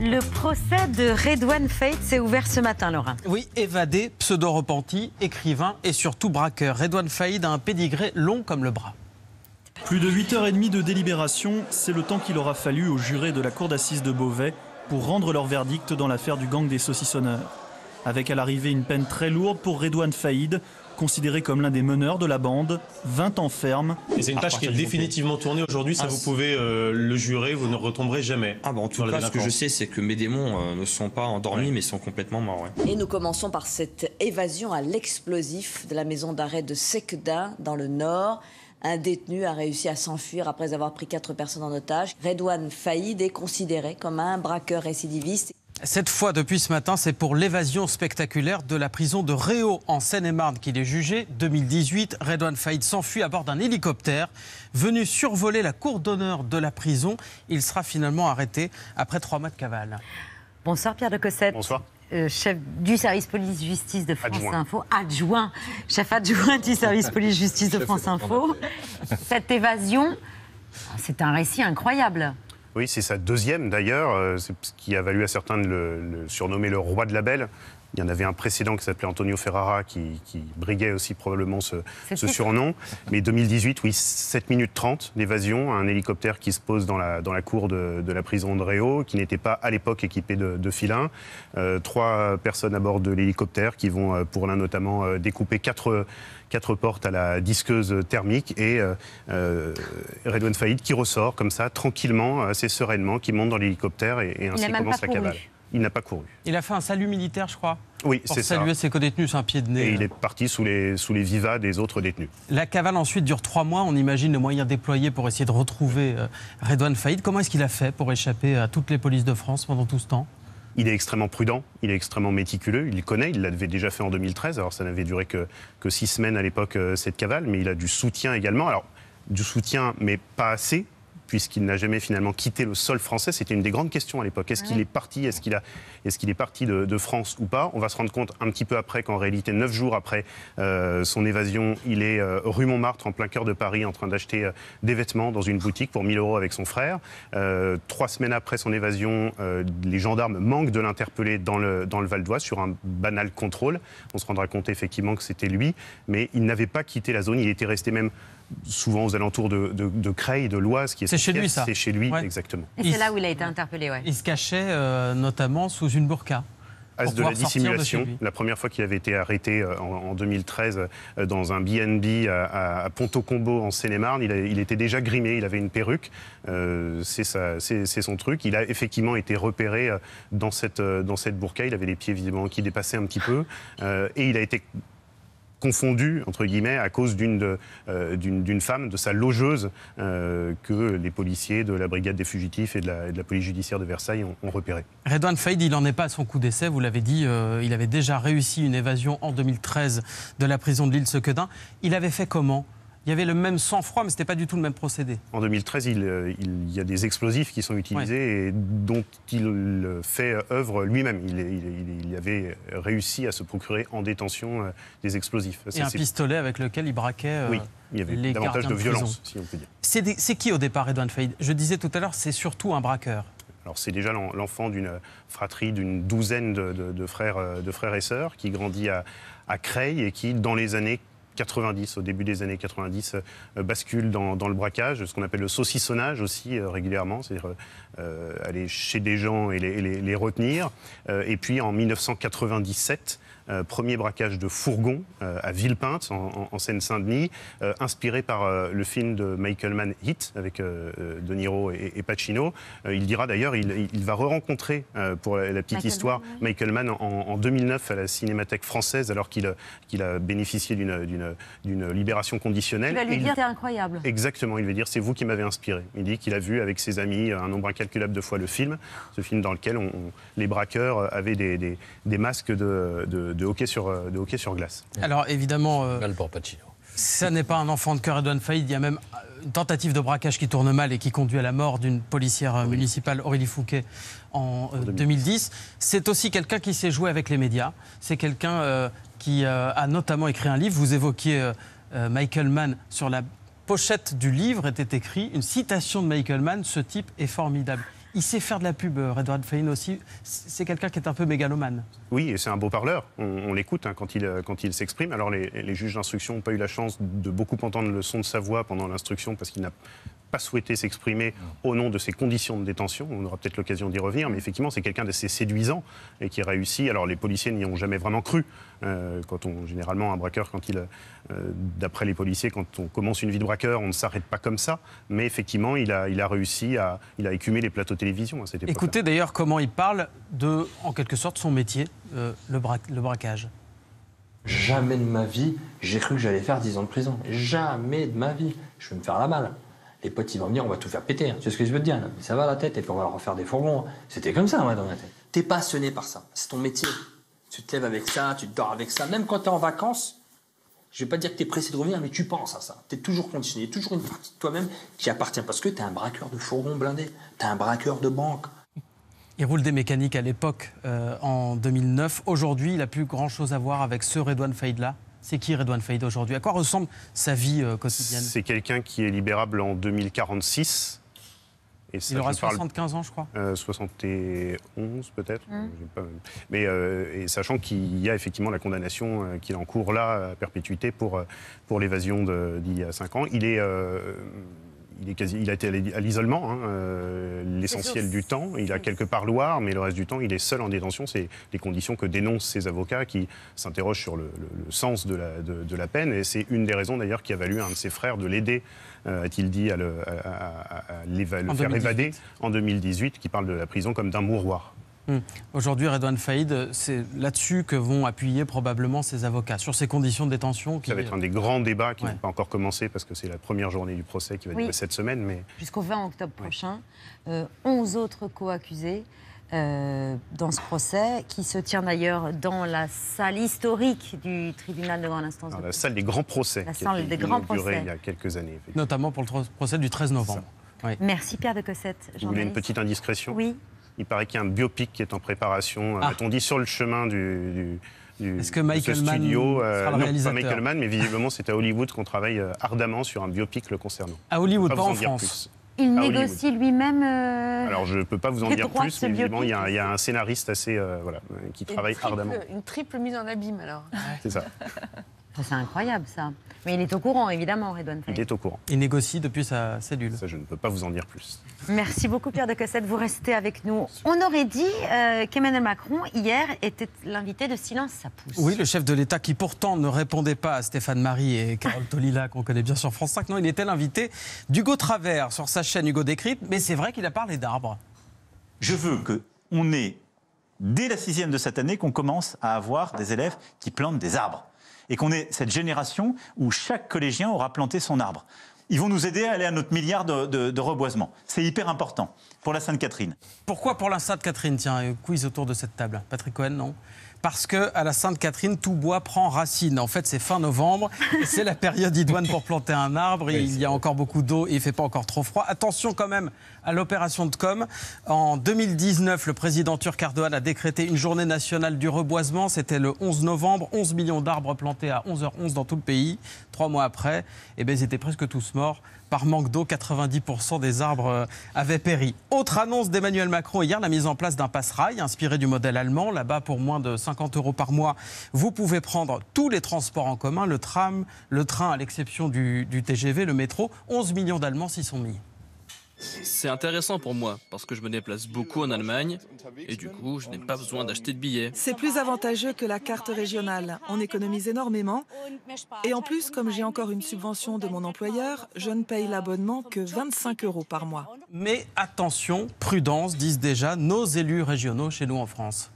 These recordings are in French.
Le procès de Redouane Faïd s'est ouvert ce matin, Laura. Oui, évadé, pseudo-repenti, écrivain et surtout braqueur. Redouane Faïd a un pédigré long comme le bras. Plus de 8h30 de délibération, c'est le temps qu'il aura fallu aux jurés de la cour d'assises de Beauvais pour rendre leur verdict dans l'affaire du gang des saucissonneurs. Avec à l'arrivée une peine très lourde pour Redouane Faïd, Considéré comme l'un des meneurs de la bande, 20 ans ferme. c'est une tâche qui est définitivement tournée aujourd'hui, ça ah, vous pouvez euh, le jurer, vous ne retomberez jamais. Ah bah, en tout cas, ce que je sais, c'est que mes démons euh, ne sont pas endormis, mais sont complètement morts. Et nous commençons par cette évasion à l'explosif de la maison d'arrêt de Secda, dans le Nord. Un détenu a réussi à s'enfuir après avoir pris quatre personnes en otage. Redouane Faïd est considéré comme un braqueur récidiviste. Cette fois, depuis ce matin, c'est pour l'évasion spectaculaire de la prison de Réau en Seine-et-Marne qu'il est jugé. 2018, Redouane Faïd s'enfuit à bord d'un hélicoptère. Venu survoler la cour d'honneur de la prison, il sera finalement arrêté après trois mois de cavale. Bonsoir Pierre de Cossette. Bonsoir. Euh, chef du service police-justice de France Info, adjoint, chef adjoint du service police-justice de France Info. Cette évasion, c'est un récit incroyable. Oui, c'est sa deuxième d'ailleurs, euh, c'est ce qui a valu à certains de le, le surnommer le roi de la belle, il y en avait un précédent qui s'appelait Antonio Ferrara, qui, briguait aussi probablement ce, surnom. Mais 2018, oui, 7 minutes 30 d'évasion, un hélicoptère qui se pose dans la, dans la cour de, la prison de Réau, qui n'était pas à l'époque équipé de, de filins. Euh, trois personnes à bord de l'hélicoptère qui vont, euh, pour l'un notamment, euh, découper quatre, quatre portes à la disqueuse thermique et euh, Redouane Faïd qui ressort comme ça tranquillement, assez sereinement, qui monte dans l'hélicoptère et, et ainsi commence la cavale il n'a pas couru. Il a fait un salut militaire, je crois oui, c'est ça. saluer ses codétenus, c'est un pied de nez. Et il euh. est parti sous les, sous les vivas des autres détenus. La cavale ensuite dure trois mois. On imagine le moyen déployé pour essayer de retrouver euh, Redouane Faïd. Comment est-ce qu'il a fait pour échapper à toutes les polices de France pendant tout ce temps il est extrêmement prudent, il est extrêmement méticuleux, il connaît, il l'avait déjà fait en 2013, alors ça n'avait duré que, que six semaines à l'époque, euh, cette cavale, mais il a du soutien également. Alors, du soutien, mais pas assez, puisqu'il n'a jamais finalement quitté le sol français. C'était une des grandes questions à l'époque. Est-ce ah qu'il est parti Est-ce qu'il est, qu'il est parti de, France ou pas On va se rendre compte un petit peu après qu'en réalité, neuf jours après euh, son évasion, il est euh, rue Montmartre, en plein cœur de Paris, en train d'acheter euh, des vêtements dans une boutique pour 1000 euros avec son frère. trois semaines après son évasion, les gendarmes manquent de l'interpeller dans le, dans le Val d'Oise sur un banal contrôle. On se rendra compte effectivement que c'était lui, mais il n'avait pas quitté la zone. Il était resté même souvent aux alentours de, de, de Creil, de l'Oise. qui est C'est chez lui, ça C'est chez lui, exactement. Et c'est là où il a été interpellé, ouais. Il se cachait euh, notamment sous une burqa de la dissimulation. la première fois qu'il avait été arrêté euh, en, 2013 euh, dans un BNB à, à Ponto Combo en Seine-et-Marne, il, était déjà grimé, il avait une perruque. Euh, c'est son truc. Il a effectivement été repéré dans cette, dans cette burqa. Il avait les pieds évidemment qui dépassaient un petit peu. et il a été confondu entre guillemets, à cause d'une euh, femme, de sa logeuse, euh, que les policiers de la brigade des fugitifs et de la, police judiciaire de Versailles ont, repéré. Redouane Faïd, il n'en est pas à son coup d'essai, vous l'avez dit, euh, il avait déjà réussi une évasion en 2013 de la prison de l'île Sequedin. Il avait fait comment il y avait le même sang-froid, mais ce n'était pas du tout le même procédé. En 2013, euh, il, il, y a des explosifs qui sont utilisés et dont il fait euh, œuvre lui-même. Il, il, avait réussi à se procurer en détention euh, des explosifs. Et un pistolet avec lequel il braquait. Oui. Il y avait davantage de, violence, si on peut dire. C'est qui au départ, Edouard Feid? Je disais tout à l'heure, c'est surtout un braqueur. Alors c'est déjà l'enfant d'une fratrie d'une douzaine de, frères, de frères et sœurs qui grandit à, à Creil et qui, dans les années 90, au début des années 90, euh, euh, bascule dans, le braquage, ce qu'on appelle le saucissonnage aussi euh, régulièrement, c'est-à-dire aller chez des gens et les, les retenir. et puis en 1997, euh, premier braquage de fourgon euh, à Villepinte, en, Seine-Saint-Denis, euh, inspiré par le film de Michael Mann, Hit, avec De Niro et, Pacino. il dira d'ailleurs, il, va re-rencontrer, pour la, petite histoire, Michael Mann en, 2009 à la Cinémathèque française, alors qu'il a bénéficié d'une libération conditionnelle. Il va lui dire, c'est incroyable. Exactement, il va dire, c'est vous qui m'avez inspiré. Il dit qu'il a vu avec ses amis un nombre incalculable de fois le film, ce film dans lequel les braqueurs avaient des, masques de de, hockey, sur, euh, de hockey sur glace. Alors évidemment... Euh, ça n'est pas un enfant de cœur et Il y a même euh, une tentative de braquage qui tourne mal et qui conduit à la mort d'une policière municipale, Aurélie Fouquet, en, 2010. C'est aussi quelqu'un qui s'est joué avec les médias. C'est quelqu'un qui a notamment écrit un livre. Vous évoquiez Michael Mann sur la pochette du livre était écrit une citation de Michael Mann, ce type est formidable. Il sait faire de la pub, euh, Redouane Fain aussi. C'est quelqu'un qui est un peu mégalomane. Oui, et c'est un beau parleur. On, l'écoute hein, quand il, euh, quand il s'exprime. Alors, les, les juges d'instruction n'ont pas eu la chance de beaucoup entendre le son de sa voix pendant l'instruction parce qu'il n'a pas souhaité s'exprimer au nom de ses conditions de détention. On aura peut-être l'occasion d'y revenir, mais effectivement, c'est quelqu'un d'assez séduisant et qui réussit. Alors, les policiers n'y ont jamais vraiment cru. Euh, quand on, généralement, un braqueur, quand il, euh, d'après les policiers, quand on commence une vie de braqueur, on ne s'arrête pas comme ça. Mais effectivement, il a, il a réussi à, il a écumé les plateaux télévision à cette époque. Écoutez d'ailleurs comment il parle de, en quelque sorte, son métier, euh, le, bra le braquage. Jamais de ma vie, j'ai cru que j'allais faire 10 ans de prison. Jamais de ma vie. Je vais me faire la malle les potes ils vont venir, on va tout faire péter. C'est hein. ce que je veux te dire. ça va la tête, et puis on va leur refaire des fourgons. Hein. C'était comme ça, moi dans ma tête. T'es passionné par ça. C'est ton métier. Tu te lèves avec ça, tu te dors avec ça. Même quand t'es en vacances, je vais pas dire que t'es pressé de revenir, mais tu penses à ça. T'es toujours conditionné, toujours une partie de toi-même qui appartient. Parce que t'es un braqueur de fourgons blindés, t'es un braqueur de banque. Il roule des mécaniques à l'époque, euh, en 2009. Aujourd'hui, il a plus grand-chose à voir avec ce Redouane là c'est qui Redouane Faïd aujourd'hui À quoi ressemble sa vie euh, quotidienne C'est quelqu'un qui est libérable en 2046. Et il aura 75 ans, je crois. 71 euh, peut-être. Hum. Mais euh, sachant qu'il y a effectivement la condamnation est en cours là à perpétuité pour, pour l'évasion d'il y a 5 ans, il est il, a été à l'isolement hein, euh, l'essentiel du temps. Il a mm. quelques parloirs, mais le reste du temps, il est seul en détention. C'est les conditions que dénoncent ses avocats qui s'interrogent sur le, sens de la, peine. Et c'est une des raisons d'ailleurs qui a valu à un de ses frères de l'aider, euh, a-t-il dit, à le, évader en 2018, qui parle de la prison comme d'un mouroir. Hmm. Aujourd'hui, Redouane Faïd, c'est là-dessus que vont appuyer probablement ses avocats, sur ces conditions de détention. Qui... Ça va être un des grands débats qui n'a pas encore commencé parce que c'est la première journée du procès qui va durer cette semaine. Mais... Jusqu'au 20 octobre prochain, 11 euh, autres co-accusés. Euh, dans ce procès, qui se tient d'ailleurs dans la salle historique du tribunal de grande instance. la salle des grands procès. La salle des grands procès. Il y a quelques années. Notamment pour le procès du 13 novembre. Merci Pierre de Cossette. Vous voulez une petite indiscrétion Oui. Il paraît qu'il y a un biopic qui est en préparation, Quand euh, ah. on dit, sur le chemin du, Est-ce que Michael Mann studio. Euh, pas Michael Mann, mais visiblement, c'est à Hollywood qu'on travaille euh, ardemment sur un biopic le concernant. À Hollywood, pas, en, France Il négocie lui-même. Alors je ne peux pas vous en dire plus, mais il y, a un scénariste assez voilà qui travaille ardemment. Une triple mise en abîme alors. C'est ça. c'est incroyable ça. Mais il est au courant, évidemment, Redouane Il est au courant. Il négocie depuis sa cellule. Ça, je ne peux pas vous en dire plus. Merci beaucoup, Pierre de Cossette. Vous restez avec nous. On aurait dit euh, qu'Emmanuel Macron, hier, était l'invité de Silence, ça pousse. Oui, le chef de l'État qui pourtant ne répondait pas à Stéphane Marie et Carole Tolila, qu'on connaît bien sur France 5. Non, il était l'invité d'Hugo Travers sur sa chaîne Hugo Décrypte. Mais c'est vrai qu'il a parlé d'arbres. Je veux qu'on ait, dès la sixième de cette année, qu'on commence à avoir des élèves qui plantent des arbres et qu'on ait cette génération où chaque collégien aura planté son arbre. Ils vont nous aider à aller à notre milliard de, reboisements. reboisement. C'est hyper important pour la Sainte-Catherine. Pourquoi pour la Sainte-Catherine Tiens, quiz autour de cette table. Patrick Cohen, non parce que à la Sainte-Catherine, tout bois prend racine. En fait, c'est fin novembre, c'est la période idoine pour planter un arbre. il y a encore beaucoup d'eau et il fait pas encore trop froid. Attention quand même à l'opération de com. En 2019, le président turc a décrété une journée nationale du reboisement. C'était le 11 novembre. 11 millions d'arbres plantés à 11h11 dans tout le pays. Trois mois après, eh ben ils étaient presque tous morts. Par manque d'eau, 90% des arbres euh, avaient péri. Autre annonce d'Emmanuel Macron hier, la mise en place d'un passerail inspiré du modèle allemand. Là-bas, pour moins de 50 euros par mois, vous pouvez prendre tous les transports en commun, le tram, le train à l'exception du, du TGV, le métro. 11 millions d'Allemands s'y sont mis. C'est intéressant pour moi parce que je me déplace beaucoup en Allemagne et du coup, je n'ai pas besoin d'acheter de billets. C'est plus avantageux que la carte régionale. On économise énormément. Et en plus, comme j'ai encore une subvention de mon employeur, je ne paye l'abonnement que 25 euros par mois. Mais attention, prudence, disent déjà nos élus régionaux chez nous en France.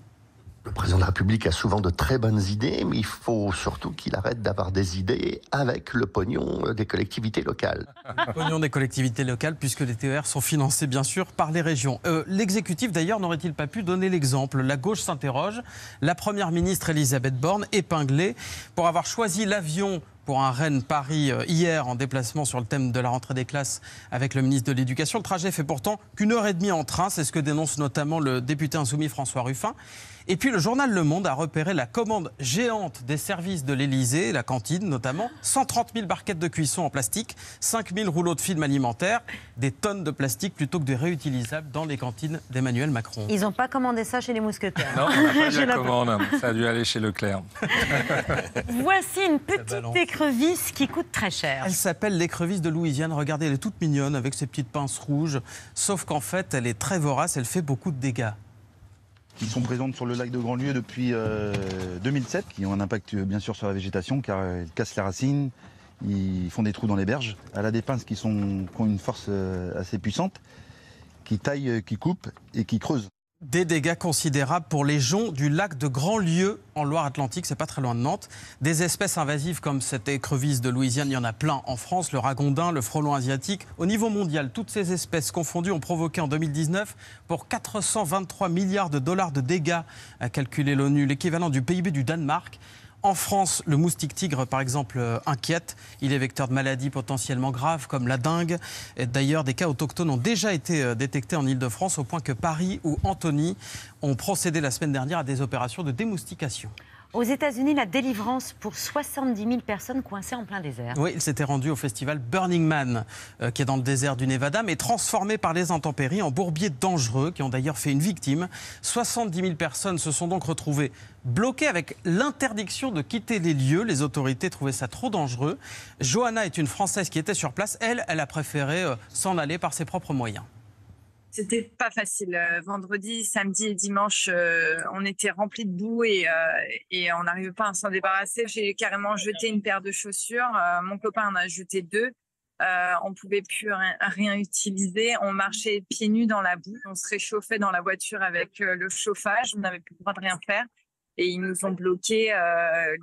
Le président de la République a souvent de très bonnes idées, mais il faut surtout qu'il arrête d'avoir des idées avec le pognon des collectivités locales. Le pognon des collectivités locales, puisque les TER sont financés bien sûr par les régions. Euh, l'exécutif d'ailleurs n'aurait-il pas pu donner l'exemple La gauche s'interroge. La première ministre Elisabeth Borne épinglée pour avoir choisi l'avion pour un Rennes-Paris euh, hier en déplacement sur le thème de la rentrée des classes avec le ministre de l'Éducation. Le trajet fait pourtant qu'une heure et demie en train, c'est ce que dénonce notamment le député insoumis François Ruffin. Et puis le journal Le Monde a repéré la commande géante des services de l'Élysée, la cantine notamment, 130 000 barquettes de cuisson en plastique, 5 000 rouleaux de film alimentaire, des tonnes de plastique plutôt que des réutilisables dans les cantines d'Emmanuel Macron. Ils n'ont pas commandé ça chez les mousquetaires. Non, ça a dû aller chez Leclerc. Voici une petite écran qui coûte très cher. Elle s'appelle l'écrevisse de Louisiane. Regardez, elle est toute mignonne avec ses petites pinces rouges. Sauf qu'en fait, elle est très vorace, elle fait beaucoup de dégâts Ils sont présentes sur le lac de Grandlieu depuis 2007, euh, qui ont un impact euh, bien sûr sur la végétation car elles euh, cassent les racines, ils font des trous dans les berges. Elle a des pinces qui, sont, qui ont une force assez puissante, qui taillent, qui coupent et qui creusent. Des dégâts considérables pour les joncs du lac de Grandlieu en Loire-Atlantique, c'est pas très loin de Nantes. Des espèces invasives comme cette écrevisse de Louisiane, il y en a plein en France, le ragondin, le frelon asiatique. Au niveau mondial, toutes ces espèces confondues ont provoqué en 2019 pour 423 milliards de dollars de dégâts, a calculé l'ONU, l'équivalent du PIB du Danemark. En France, le moustique tigre, par exemple, euh, inquiète. Il est vecteur de maladies potentiellement graves comme la dengue. D'ailleurs, des cas autochtones ont déjà été euh, détectés en Ile-de-France au point que Paris ou Antony ont procédé la semaine dernière à des opérations de démoustication. Aux États-Unis, la délivrance pour 70 000 personnes coincées en plein désert. Oui, il s'était rendu au festival Burning Man, euh, qui est dans le désert du Nevada, mais transformé par les intempéries en bourbier dangereux, qui ont d'ailleurs fait une victime. 70 000 personnes se sont donc retrouvées bloquées avec l'interdiction de quitter les lieux. Les autorités trouvaient ça trop dangereux. Johanna est une Française qui était sur place. Elle, elle a préféré euh, s'en aller par ses propres moyens. C'était pas facile. Euh, vendredi, samedi et dimanche, euh, on était remplis de boue euh, et, on n'arrivait pas à s'en débarrasser. J'ai carrément jeté une paire de chaussures. mon copain en a jeté deux. on pouvait plus rien, utiliser. On marchait pieds nus dans la boue. On se réchauffait dans la voiture avec le chauffage. On n'avait plus le droit de rien faire. Et ils nous ont bloqués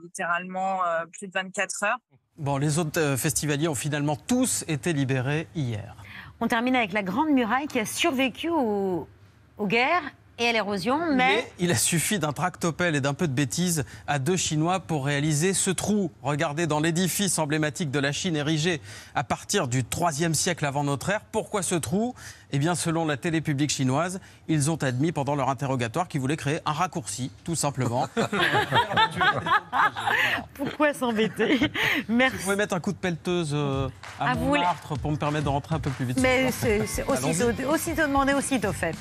littéralement plus de 24 heures. Bon, les autres festivaliers ont finalement tous été libérés hier. On termine avec la Grande Muraille qui a survécu aux, guerres et à l'érosion, mais... il a suffi d'un tractopelle et d'un peu de bêtises à deux Chinois pour réaliser ce trou. Regardez, dans l'édifice emblématique de la Chine érigé à partir du 3e siècle avant notre ère, pourquoi ce trou Eh bien, selon la télé publique chinoise, ils ont admis pendant leur interrogatoire qu'ils voulaient créer un raccourci, tout simplement. pourquoi s'embêter Merci. Vous pouvez mettre un coup de pelleteuse euh, à, ah, mon pour me permettre de rentrer un peu plus vite. Mais c'est aussi aussitôt demandé, aussitôt fait.